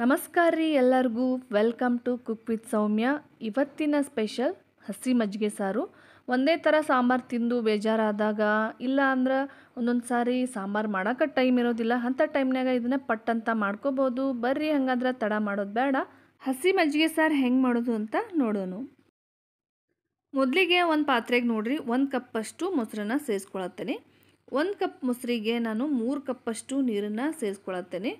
ನಮಸ್ಕಾರ ರೀ ಎಲ್ಲರಿಗೂ welcome to cook with Soumya ಇವತ್ತಿನ ಸ್ಪೆಷಲ್ ಹಸಿ ಮಜ್ಜಿಗೆ ಸಾರು ಒಂದೇ ಥರ ಸಾಂಬಾರು ತಿಂದು ಬೇಜಾರಾದಾಗ ಇಲ್ಲ ಅಂದ್ರೆ ಒಂದೊಂದು ಸಾರಿ ಸಾಂಬಾರು ಮಾಡೋಕೆ ಟೈಮ್ ಇರೋದಿಲ್ಲ ಅಂಥ ಟೈಮ್ನಾಗ ಇದನ್ನ ಪಟ್ಟಂತ ಮಾಡ್ಕೋಬೋದು ಬರ್ರಿ ಹಂಗಾದ್ರೆ ತಡ ಮಾಡೋದು ಬೇಡ ಹಸಿ ಮಜ್ಜಿಗೆ ಸಾರು ಹೆಂಗೆ ಮಾಡೋದು ಅಂತ ನೋಡೋಣ ಮೊದಲಿಗೆ ಒಂದು ಪಾತ್ರೆಗೆ ನೋಡಿರಿ ಒಂದು ಕಪ್ಪಷ್ಟು ಮೊಸರನ್ನ ಸೇರಿಸ್ಕೊಳತ್ತೇನೆ ಒಂದು ಕಪ್ ಮೊಸರಿಗೆ ನಾನು ಮೂರು ಕಪ್ಪಷ್ಟು ನೀರನ್ನು ಸೇರಿಸ್ಕೊಳತ್ತೇನೆ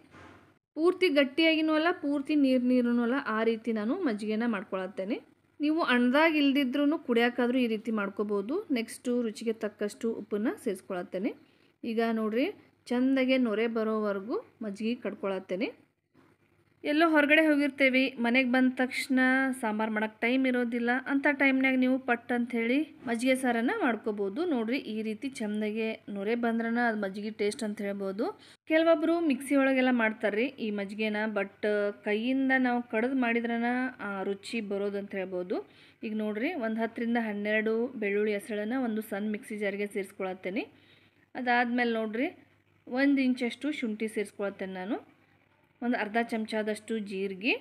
ಪೂರ್ತಿ ಗಟ್ಟಿಯಾಗಿನೂ ಅಲ್ಲ ಪೂರ್ತಿ ನೀರು ನೀರೂ ಅಲ್ಲ ಆ ರೀತಿ ನಾನು ಮಜ್ಜಿಗೆನ ಮಾಡ್ಕೊಳತ್ತೇನೆ ನೀವು ಅಣ್ಣದಾಗ ಇಲ್ದಿದ್ರೂ ಕುಡಿಯೋಕ್ಕಾದರೂ ಈ ರೀತಿ ಮಾಡ್ಕೋಬೋದು ನೆಕ್ಸ್ಟು ರುಚಿಗೆ ತಕ್ಕಷ್ಟು ಉಪ್ಪನ್ನು ಸೇರಿಸ್ಕೊಳತ್ತೇನೆ ಈಗ ನೋಡಿರಿ ಚೆಂದಾಗೆ ನೊರೆ ಬರೋವರೆಗೂ ಮಜ್ಜಿಗೆ ಕಡ್ಕೊಳತ್ತೇನೆ ಎಲ್ಲೋ ಹೊರಗಡೆ ಹೋಗಿರ್ತೀವಿ ಮನೆಗೆ ಬಂದ ತಕ್ಷಣ ಸಾಂಬಾರು ಮಾಡೋಕ್ಕೆ ಟೈಮ್ ಇರೋದಿಲ್ಲ ಅಂಥ ಟೈಮ್ನಾಗ ನೀವು ಪಟ್ ಅಂಥೇಳಿ ಮಜ್ಜಿಗೆ ಸಾರನ್ನು ಮಾಡ್ಕೋಬೋದು ನೋಡ್ರಿ ಈ ರೀತಿ ಚೆಂದಾಗೆ ನೊರೆ ಬಂದ್ರನ ಅದು ಮಜ್ಜಿಗೆ ಟೇಸ್ಟ್ ಅಂತ ಹೇಳ್ಬೋದು ಕೆಲವೊಬ್ಬರು ಮಿಕ್ಸಿ ಒಳಗೆಲ್ಲ ಮಾಡ್ತಾರ್ರಿ ಈ ಮಜ್ಜಿಗೆನ ಬಟ್ ಕೈಯಿಂದ ನಾವು ಕಡ್ದು ಮಾಡಿದ್ರನ ರುಚಿ ಬರೋದು ಅಂತ ಹೇಳ್ಬೋದು ಈಗ ನೋಡ್ರಿ ಒಂದು ಹತ್ತರಿಂದ ಹನ್ನೆರಡು ಬೆಳ್ಳುಳ್ಳಿ ಹೆಸಳನ್ನು ಒಂದು ಸಣ್ಣ ಮಿಕ್ಸಿ ಜಾರಿಗೆ ಸೇರಿಸ್ಕೊಳತ್ತೇನೆ ಅದಾದಮೇಲೆ ನೋಡ್ರಿ ಒಂದು ಇಂಚಷ್ಟು ಶುಂಠಿ ಸೇರಿಸ್ಕೊಳತ್ತೇನೆ ನಾನು ಒಂದು ಅರ್ಧ ಚಮಚದಷ್ಟು ಜೀರಿಗೆ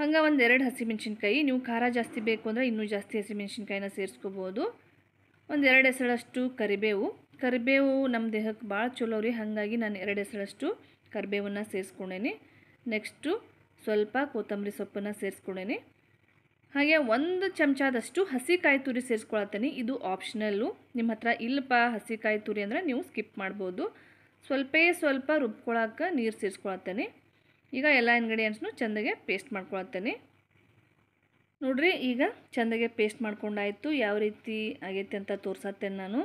ಹಂಗೆ ಒಂದು ಎರಡು ಹಸಿಮೆಣ್ಸಿನ್ಕಾಯಿ ನೀವು ಖಾರ ಜಾಸ್ತಿ ಬೇಕು ಅಂದರೆ ಇನ್ನೂ ಜಾಸ್ತಿ ಹಸಿಮೆಣ್ಸಿನ್ಕಾಯಿನ ಸೇರಿಸ್ಕೋಬೋದು ಒಂದು ಎರಡು ಹೆಸಳಷ್ಟು ಕರಿಬೇವು ಕರಿಬೇವು ನಮ್ಮ ದೇಹಕ್ಕೆ ಭಾಳ ಚಲೋ ರೀ ಹಾಗಾಗಿ ನಾನು ಎರಡು ಹೆಸಳಷ್ಟು ಕರಿಬೇವನ್ನು ಸೇರಿಸ್ಕೊಂಡೇನಿ ನೆಕ್ಸ್ಟು ಸ್ವಲ್ಪ ಕೊತ್ತಂಬರಿ ಸೊಪ್ಪನ್ನು ಸೇರಿಸ್ಕೊಂಡೇನಿ ಹಾಗೆ ಒಂದು ಚಮಚದಷ್ಟು ಹಸಿ ಕಾಯಿ ತುರಿ ಸೇರಿಸ್ಕೊಳತ್ತೀನಿ ಇದು ಆಪ್ಷನಲ್ಲು ನಿಮ್ಮ ಹತ್ರ ಇಲ್ಲಪ್ಪ ಹಸಿ ಕಾಯಿ ತುರಿ ಅಂದರೆ ನೀವು ಸ್ಕಿಪ್ ಮಾಡ್ಬೋದು ಸ್ವಲ್ಪೇ ಸ್ವಲ್ಪ ರುಬ್ಕೊಳಕ್ಕೆ ನೀರು ಸೇರಿಸ್ಕೊಳತ್ತೇನೆ ಈಗ ಎಲ್ಲ ಇನ್ಗ್ರೀಡಿಯೆಂಟ್ಸ್ನು ಚೆಂದಗೆ ಪೇಸ್ಟ್ ಮಾಡ್ಕೊಳತ್ತೇನೆ ನೋಡ್ರಿ ಈಗ ಚೆಂದಾಗೆ ಪೇಸ್ಟ್ ಮಾಡ್ಕೊಂಡಾಯಿತು ಯಾವ ರೀತಿ ಆಗೈತೆ ಅಂತ ತೋರ್ಸತ್ತೇನೆ ನಾನು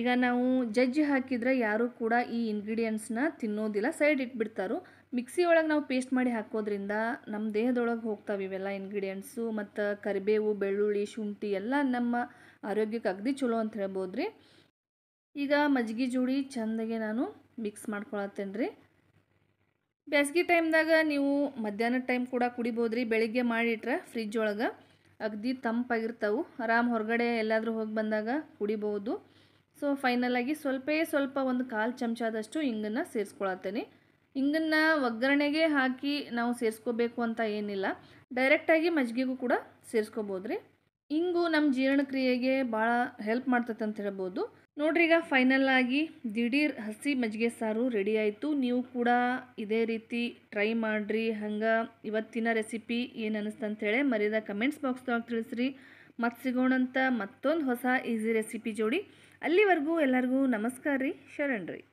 ಈಗ ನಾವು ಜಜ್ಜಿ ಹಾಕಿದರೆ ಯಾರೂ ಕೂಡ ಈ ಇಂಗ್ರೀಡಿಯೆಂಟ್ಸ್ನ ತಿನ್ನೋದಿಲ್ಲ ಸೈಡ್ ಇಟ್ಬಿಡ್ತಾರೋ ಮಿಕ್ಸಿ ಒಳಗೆ ನಾವು ಪೇಸ್ಟ್ ಮಾಡಿ ಹಾಕೋದ್ರಿಂದ ನಮ್ಮ ದೇಹದೊಳಗೆ ಹೋಗ್ತಾವೆ ಇವೆಲ್ಲ ಇಂಗ್ರೀಡಿಯೆಂಟ್ಸು ಮತ್ತು ಕರಿಬೇವು ಬೆಳ್ಳುಳ್ಳಿ ಶುಂಠಿ ಎಲ್ಲ ನಮ್ಮ ಆರೋಗ್ಯಕ್ಕೆ ಅಗದಿ ಚಲೋ ಅಂತ ಹೇಳ್ಬೋದು ರೀ ಈಗ ಮಜ್ಜಿಗೆ ಜೋಡಿ ಚೆಂದಗೆ ನಾನು ಮಿಕ್ಸ್ ಮಾಡ್ಕೊಳತ್ತೇನೆ ರೀ ಬೇಸಿಗೆ ಟೈಮ್ದಾಗ ನೀವು ಮಧ್ಯಾಹ್ನದ ಟೈಮ್ ಕೂಡ ಕುಡಿಬೋದು ರೀ ಬೆಳಿಗ್ಗೆ ಮಾಡಿಟ್ರೆ ಫ್ರಿಜ್ ಒಳಗೆ ಅಗದಿ ತಂಪಾಗಿರ್ತಾವೆ ಆರಾಮ್ ಹೊರಗಡೆ ಎಲ್ಲಾದರೂ ಹೋಗಿ ಬಂದಾಗ ಕುಡಿಬೋದು ಸೊ ಫೈನಲಾಗಿ ಸ್ವಲ್ಪೇ ಸ್ವಲ್ಪ ಒಂದು ಕಾಲು ಚಮಚದಷ್ಟು ಹಿಂಗನ್ನು ಸೇರಿಸ್ಕೊಳತ್ತೇನೆ ಹಿಂಗನ್ನು ಒಗ್ಗರಣೆಗೆ ಹಾಕಿ ನಾವು ಸೇರಿಸ್ಕೋಬೇಕು ಅಂತ ಏನಿಲ್ಲ ಡೈರೆಕ್ಟಾಗಿ ಮಜ್ಜಿಗೆಗೂ ಕೂಡ ಸೇರಿಸ್ಕೋಬೋದು ರೀ ಇಂಗು ನಮ್ಮ ಜೀರ್ಣಕ್ರಿಯೆಗೆ ಭಾಳ ಹೆಲ್ಪ್ ಮಾಡ್ತೈತೆ ಅಂತ ಹೇಳ್ಬೋದು ನೋಡ್ರಿ ಈಗ ಫೈನಲ್ ಆಗಿ ದಿಢೀರ್ ಹಸಿ ಮಜ್ಜಿಗೆ ಸಾರು ರೆಡಿ ಆಯಿತು ನೀವು ಕೂಡ ಇದೇ ರೀತಿ ಟ್ರೈ ಮಾಡಿರಿ ಹಂಗೆ ಇವತ್ತಿನ ರೆಸಿಪಿ ಏನು ಅನಿಸ್ತಂಥೇಳಿ ಮರ್ಯಾದ ಕಮೆಂಟ್ಸ್ ಬಾಕ್ಸ್ದಾಗ ತಿಳಿಸ್ರಿ ಮತ್ತು ಸಿಗೋಣಂತ ಮತ್ತೊಂದು ಹೊಸ ಈಸಿ ರೆಸಿಪಿ ಜೋಡಿ ಅಲ್ಲಿವರೆಗೂ ಎಲ್ಲರಿಗೂ ನಮಸ್ಕಾರ ರೀ ಶರಣ್ರಿ